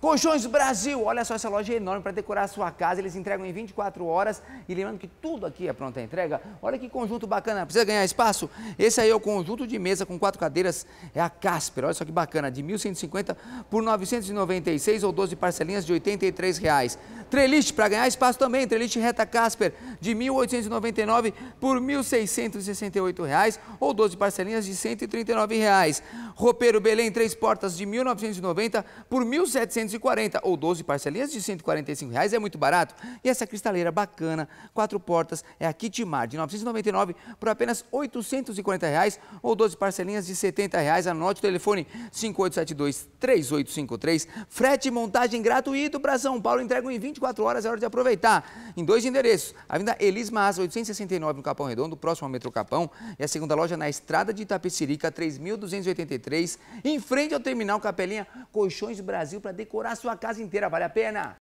Colchões Brasil, olha só essa loja é enorme para decorar a sua casa, eles entregam em 24 horas e lembrando que tudo aqui é pronta entrega. Olha que conjunto bacana, precisa ganhar espaço? Esse aí é o conjunto de mesa com quatro cadeiras, é a Casper, olha só que bacana, de 1.150 por 996 ou 12 parcelinhas de R$ 83. Reais. Trelist para ganhar espaço também, Trelist Reta Casper de 1.899 por R$ 1.668 reais, ou 12 parcelinhas de R$ 139. Reais. Roupeiro Belém, três portas de 1.990 por R$ 1.700. 240 ou 12 parcelinhas de 145 reais, é muito barato. E essa cristaleira bacana, quatro portas, é a Kitmar, de 999 por apenas 840 reais ou 12 parcelinhas de 70 reais. Anote o telefone 5872-3853. Frete e montagem gratuito para São Paulo, entrega em 24 horas, é hora de aproveitar. Em dois endereços, Avenida Elis Maas, 869 no Capão Redondo, próximo ao Metrô Capão, e a segunda loja na Estrada de Itapecerica, 3283, em frente ao Terminal Capelinha Colchões do Brasil para decorar decorar sua casa inteira, vale a pena?